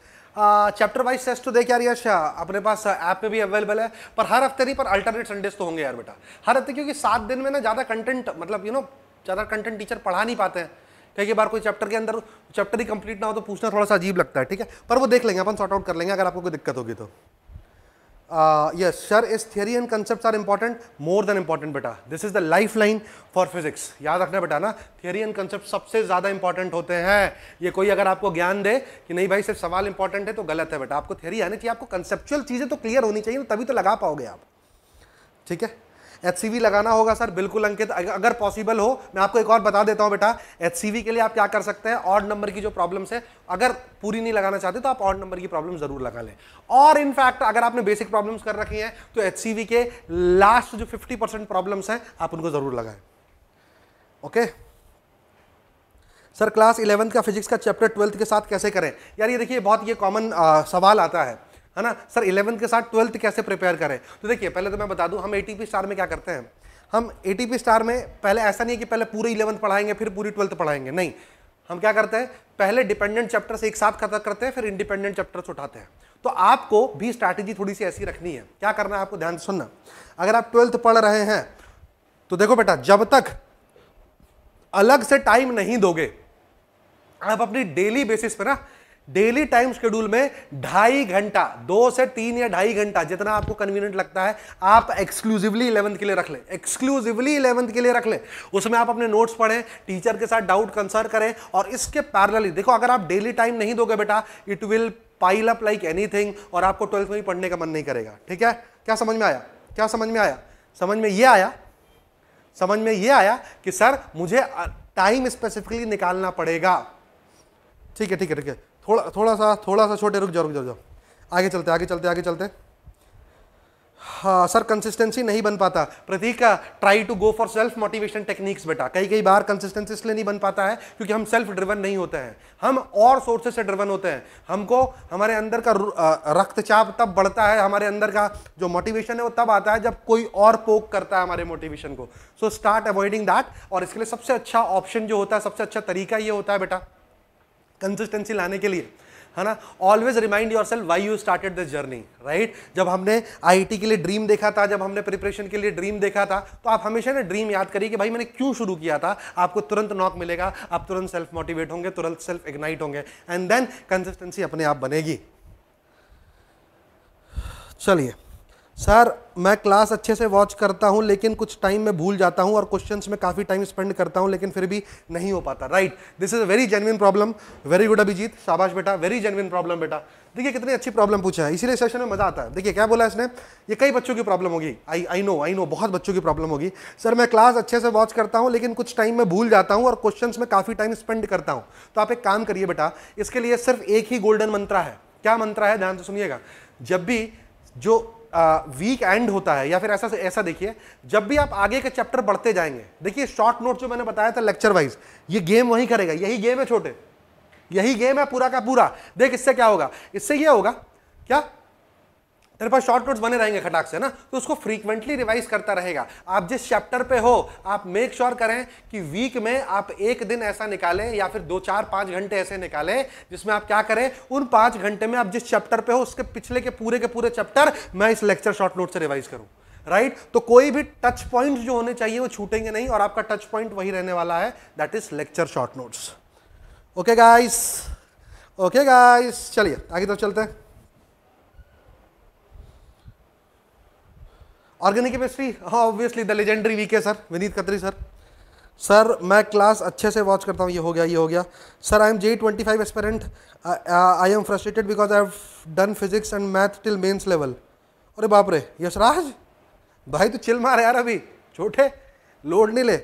chapter wise test तो देख यार यश अपने पास ऐप पे भी अवेलेबल है पर हर हफ्ते नहीं पर अल्टरनेट संडेज तो होंगे यार बेटा हर हफ्ते क्योंकि सात दिन में ना ज़्यादा कंटेंट मतलब यू नो ज़्यादा कंटेंट टीचर पढ़ा नहीं पाते हैं कई कई बार कोई चैप्टर के अंदर चैप्टर ही कंप्लीट ना हो तो पूछना थोड़ा सा अजीब लगता है ठीक है पर वो देख लेंगे अपन सॉर्ट आउट कर लेंगे अगर आपको कोई दिक्कत होगी तो यस सर इस theory and concept are important more than important बेटा this is the life line for physics याद रखना बेटा ना थियरी एंड कंसेप्ट सबसे ज्यादा इंपॉर्टेंट होते हैं ये कोई अगर आपको ज्ञान दे कि नहीं भाई सिर्फ सवाल इंपॉर्टेंट है तो गलत है बेटा आपको थियरी आनी चाहिए आपको कंसेप्चुअल चीजें तो क्लियर होनी चाहिए तभी तो लगा पाओगे आप ठीक है एच लगाना होगा सर बिल्कुल अंकित अगर पॉसिबल हो मैं आपको एक और बता देता हूँ बेटा एच के लिए आप क्या कर सकते हैं ऑड नंबर की जो प्रॉब्लम्स है अगर पूरी नहीं लगाना चाहते तो आप ऑड नंबर की प्रॉब्लम जरूर लगा लें और इनफैक्ट अगर आपने बेसिक प्रॉब्लम्स कर रखी हैं तो एच के लास्ट जो फिफ्टी प्रॉब्लम्स हैं आप उनको जरूर लगाएं ओके सर क्लास इलेवंथ का फिजिक्स का चैप्टर ट्वेल्थ के साथ कैसे करें यार ये देखिए बहुत ये कॉमन सवाल आता है है ना सर इलेवंथ के साथ ट्वेल्थ कैसे प्रिपेयर करें तो देखिए पहले तो मैं बता दूं हम एटीपी स्टार में क्या करते हैं हम एटीपी स्टार में पहले ऐसा नहीं है कि पहले पूरी इलेवंथ पढ़ाएंगे फिर पूरी ट्वेल्थ पढ़ाएंगे नहीं हम क्या करते हैं पहले डिपेंडेंट चैप्टर्स एक साथ खत्म करते हैं फिर इंडिपेंडेंट चैप्टर्स उठाते हैं तो आपको भी स्ट्रैटेजी थोड़ी सी ऐसी रखनी है क्या करना है आपको ध्यान से सुनना अगर आप ट्वेल्थ पढ़ रहे हैं तो देखो बेटा जब तक अलग से टाइम नहीं दोगे आप अपनी डेली बेसिस पर ना डेली टाइम शेड्यूल में ढाई घंटा दो से तीन या ढाई घंटा जितना आपको कन्वीनियंट लगता है आप एक्सक्लूसिवली इलेवंथ के लिए रख लें एक्सक्लूसिवली इलेवंथ के लिए रख लें उसमें आप अपने नोट्स पढ़ें टीचर के साथ डाउट कंसर्न करें और इसके पैरलली देखो अगर आप डेली टाइम नहीं दोगे बेटा it will pile up like anything और आपको ट्वेल्थ में भी पढ़ने का मन नहीं करेगा ठीक है क्या समझ में आया क्या समझ में आया समझ में ये आया समझ में ये आया कि सर मुझे टाइम स्पेसिफिकली निकालना पड़ेगा ठीक है ठीक है ठीक है थोड़ा थोड़ा सा थोड़ा सा छोटे रुक जाओ रुक जाओ जाओ आगे चलते आगे चलते आगे चलते हाँ सर कंसिस्टेंसी नहीं बन पाता Pratik try to go for self motivation techniques बेटा कई कई बार कंसिस्टेंसी इसलिए नहीं बन पाता है क्योंकि हम सेल्फ ड्रिवन नहीं होते हैं हम और सोर्सेज से ड्रिवन होते हैं हमको हमारे अंदर का रक्तचाप तब बढ़ता है हमारे अंदर का जो मोटिवेशन है वो तब आता है जब कोई और पोक करता है हमारे मोटिवेशन को सो स्टार्ट अवॉइडिंग दैट और इसके लिए सबसे अच्छा ऑप्शन जो होता है सबसे अच्छा तरीका ये होता है बेटा कंसिस्टेंसी लाने के लिए है ना always remind yourself why you started this journey right जब हमने आईटी के लिए ड्रीम देखा था जब हमने प्रिपरेशन के लिए ड्रीम देखा था तो आप हमेशा ना ड्रीम याद करिए कि भाई मैंने क्यों शुरू किया था आपको तुरंत नॉक मिलेगा आप तुरंत सेल्फ मोटिवेट होंगे तुरंत सेल्फ इग्नाइट होंगे एंड देन कंसिस्टेंसी अपने आप बनेगी चलिए सर मैं क्लास अच्छे से वॉच करता हूँ लेकिन कुछ टाइम में भूल जाता हूँ और क्वेश्चंस में काफ़ी टाइम स्पेंड करता हूँ लेकिन फिर भी नहीं हो पाता right this is a very genuine problem very good Abhijeet शाबाश बेटा वेरी जेनविन प्रॉब्लम बेटा देखिए कितनी अच्छी प्रॉब्लम पूछा है इसीलिए सेशन में मज़ा आता है देखिए क्या बोला इसने ये कई बच्चों की प्रॉब्लम होगी आई आई नो आई नो बहुत बच्चों की प्रॉब्लम होगी सर मैं क्लास अच्छे से वॉच करता हूँ लेकिन कुछ टाइम में भूल जाता हूँ और क्वेश्चन में काफ़ी टाइम स्पेंड करता हूँ तो आप एक काम करिए बेटा इसके लिए सिर्फ एक ही गोल्डन मंत्रा है क्या मंत्रा है ध्यान से सुनिएगा जब भी जो वीक एंड होता है या फिर ऐसा ऐसा देखिए जब भी आप आगे के चैप्टर बढ़ते जाएंगे देखिए शॉर्ट नोट जो मैंने बताया था लेक्चर वाइज ये गेम वही करेगा यही गेम है छोटे यही गेम है पूरा का पूरा देख इससे क्या होगा इससे ये होगा क्या तेरे पास नोट्स बने रहेंगे खटाक से ना तो उसको फ्रीक्वेंटली रिवाइज करता रहेगा आप जिस चैप्टर पे हो आप मेक श्योर sure करें कि वीक में आप एक दिन ऐसा निकालें या फिर दो चार पांच घंटे ऐसे निकालें जिसमें आप क्या करें उन पांच घंटे में आप जिस चैप्टर पे हो उसके पिछले के पूरे के पूरे चैप्टर मैं इस लेक्चर शॉर्ट नोट से रिवाइज करूँ राइट right? तो कोई भी टच पॉइंट जो होने चाहिए वो छूटेंगे नहीं और आपका टच पॉइंट वही रहने वाला है that is lecture short notes okay guys okay guys चलिए आगे तरफ तो चलते हैं ऑर्गेनिक केमिस्ट्री हाँ ऑब्वियसली द लेजेंडरी वीक है sir Vineet Khatri sir sir मैं क्लास अच्छे से वॉच करता हूँ ये हो गया ये हो गया sir I am JEE twenty five aspirant I am frustrated because I have done physics and math till mains level अरे बाप रे यशराज भाई तो चिल मार यार अभी छोटे लोड नहीं ले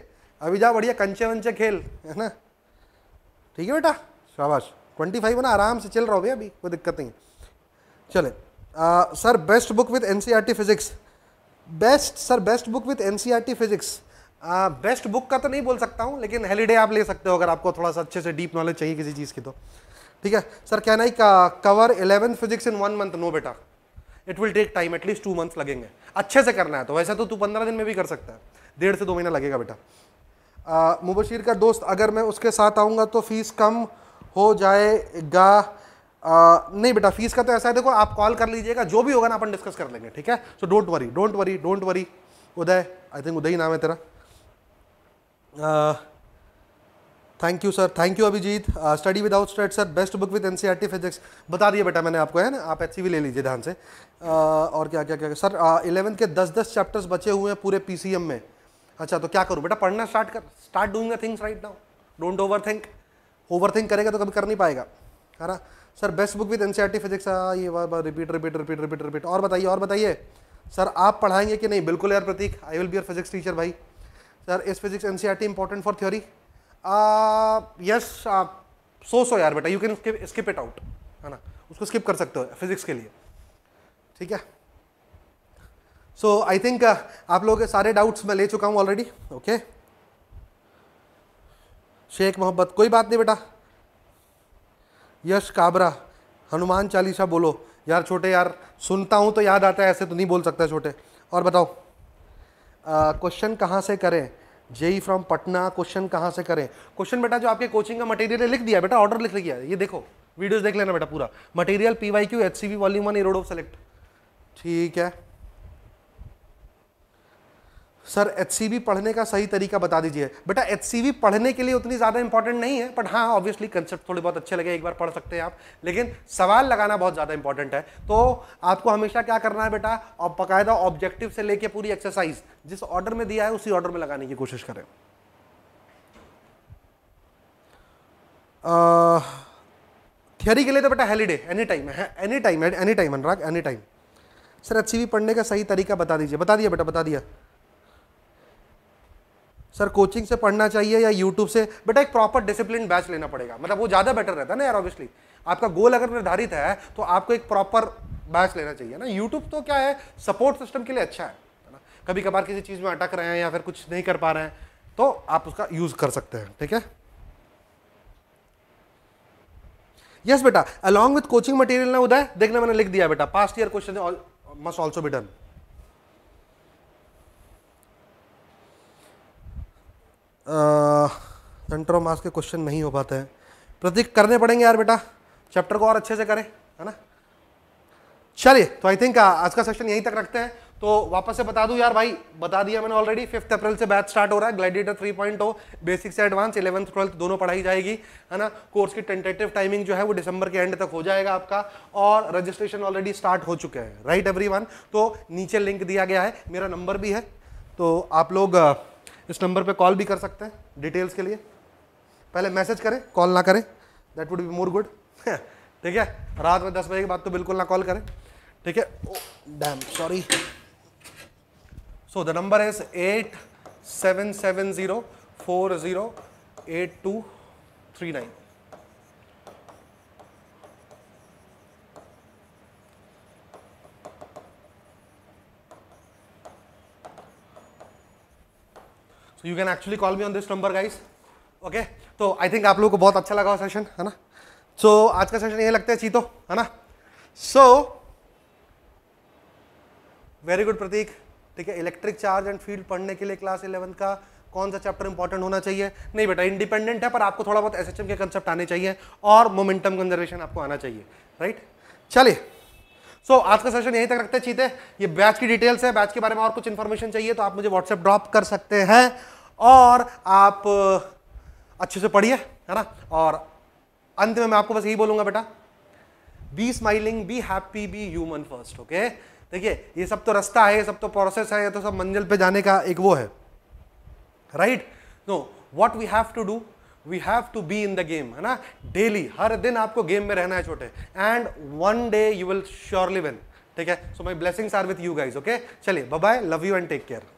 अभी जा बढ़िया कंचे वंचे खेल है ना ठीक है बेटा शाबाश ट्वेंटी फाइव ना आराम से चल रहा हो भैया अभी कोई दिक्कत नहीं चले sir best book with N C R T physics best sir best book with N physics best book का तो नहीं बोल सकता हूँ लेकिन हेलीडे आप ले सकते हो अगर आपको थोड़ा सा अच्छे से डीप नॉलेज चाहिए किसी चीज़ की तो ठीक है सर कहना ही cover eleven physics in one month no बेटा it will take time at least two months लगेंगे अच्छे से करना है तो वैसे तो तू पंद्रह दिन में भी कर सकता है डेढ़ से दो महीना लगेगा बेटा uh, मुबशिर का दोस्त अगर मैं उसके साथ आऊँगा तो फीस कम हो जाएगा आ, नहीं बेटा फीस का तो ऐसा है देखो आप कॉल कर लीजिएगा जो भी होगा ना अपन डिस्कस कर लेंगे ठीक है so don't worry don't worry don't worry Uday I think Uday ही नाम है तेरा thank you sir thank you Abhijeet study without straight sir best book with N C R T physics बता दिए बेटा मैंने आपको है ना आप एच ले लीजिए ध्यान से uh, और क्या क्या क्या, क्या? सर इलेवंथ के दस दस चैप्टर्स बचे हुए हैं पूरे पी सी एम में अच्छा तो क्या करूँ बेटा पढ़ना स्टार्ट कर start doing the things right now don't over think over think करेगा तो कभी कर नहीं पाएगा है ना sir best book with NCERT physics ये बार बार repeat repeat repeat repeat repeat और बताइए और बताइए सर आप पढ़ाएंगे कि नहीं बिल्कुल यार Pratik I will be your physics teacher भाई सर इस physics N C important for theory yes आप सो सो यार बेटा you can skip it out है ना उसको स्किप कर सकते हो फिजिक्स के लिए ठीक है सो आई थिंक आप लोगों के सारे डाउट्स मैं ले चुका हूँ ऑलरेडी ओके शेख मोहब्बत कोई बात नहीं बेटा यश काबरा हनुमान चालीसा बोलो यार छोटे यार सुनता हूँ तो याद आता है ऐसे तो नहीं बोल सकता छोटे और बताओ क्वेश्चन कहाँ से करें JEE from e Patna question कहाँ से करें क्वेश्चन बेटा जो आपके कोचिंग का मटेरियल है लिख दिया बेटा ऑर्डर लिख लिया ये देखो वीडियोस देख लेना बेटा पूरा material P Y Q H C V volume one of select ठीक है सर एच पढ़ने का सही तरीका बता दीजिए बेटा एच पढ़ने के लिए उतनी ज़्यादा इंपॉर्टेंट नहीं है बट हाँ ऑब्वियसली कंसेप्ट थोड़े बहुत अच्छे लगे एक बार पढ़ सकते हैं आप लेकिन सवाल लगाना बहुत ज़्यादा इंपॉर्टेंट है तो आपको हमेशा क्या करना है बेटा और बाकायदा ऑब्जेक्टिव से लेके पूरी एक्सरसाइज जिस ऑर्डर में दिया है उसी ऑर्डर में लगाने की कोशिश करें थियरी के लिए तो बेटा हैलीडे एनी टाइम है any time any time Anurag any time sir H पढ़ने का सही तरीका बता दीजिए बता दिया बेटा बता दिया सर कोचिंग से पढ़ना चाहिए या यूट्यूब से बेटा एक प्रॉपर डिसिप्लिन बैच लेना पड़ेगा मतलब वो ज़्यादा बेटर रहता है ना यार ऑब्वियसली आपका गोल अगर निर्धारित है तो आपको एक प्रॉपर बैच लेना चाहिए ना यूट्यूब तो क्या है सपोर्ट सिस्टम के लिए अच्छा है ना कभी कभार किसी चीज़ में अटक रहे हैं या फिर कुछ नहीं कर पा रहे हैं तो आप उसका यूज़ कर सकते हैं ठीक है यस बेटा अलॉन्ग विथ कोचिंग मटेरियल ना उदय देखना मैंने लिख दिया बेटा past year question must also be done center of mass के क्वेश्चन नहीं हो पाते हैं प्रतीक करने पड़ेंगे यार बेटा चैप्टर को और अच्छे से करें है ना चलिए तो आई थिंक आज का सेक्शन यहीं तक रखते हैं तो वापस से बता दूं यार भाई बता दिया मैंने ऑलरेडी फिफ्थ अप्रैल से बैच स्टार्ट हो रहा है पॉइंट हो बेसिक से एडवांस इलेवंथ ट्वेल्थ दोनों पढ़ाई जाएगी है ना कोर्स की टेंटेटिव टाइमिंग जो है वो दिसंबर के एंड तक हो जाएगा आपका और रजिस्ट्रेशन ऑलरेडी स्टार्ट हो चुके हैं राइट एवरी तो नीचे लिंक दिया गया है मेरा नंबर भी है तो आप लोग इस नंबर पे कॉल भी कर सकते हैं डिटेल्स के लिए पहले मैसेज करें कॉल ना करें that would be more good ठीक है रात में दस बजे के बाद तो बिल्कुल ना कॉल करें ठीक है damn sorry so the number is eight seven seven zero four zero eight two three nine so you can actually call me on this number guys okay तो आई थिंक आप लोगों को बहुत अच्छा लगा सेशन है ना सो so, आज का सेशन ये लगता है चीतो है ना सो वेरी गुड प्रतीक ठीक है इलेक्ट्रिक चार्ज एंड फील्ड पढ़ने के लिए क्लास इलेवन का कौन सा चैप्टर इंपॉर्टेंट होना चाहिए नहीं बेटा इंडिपेंडेंट है पर आपको थोड़ा बहुत एस के कंसेप्ट आने चाहिए और मोमेंटम कंजर्वेशन आपको आना चाहिए राइट चलिए सो so, आज का सेशन यहीं तक रखते चीते ये बैच की डिटेल्स है बैच के बारे में और कुछ इन्फॉर्मेशन चाहिए तो आप मुझे व्हाट्सएप ड्रॉप कर सकते हैं और आप अच्छे से पढ़िए है ना और अंत में मैं आपको बस यही बोलूंगा बेटा be smiling be happy be human first okay देखिए ये सब तो रास्ता है ये सब तो प्रोसेस है ये तो सब मंजिल पे जाने का एक वो है right no what we have to do we have to be in the game है ना डेली हर दिन आपको गेम में रहना है छोटे and one day you will surely win ठीक है so my blessings are with you guys okay चलिए bye love you and take care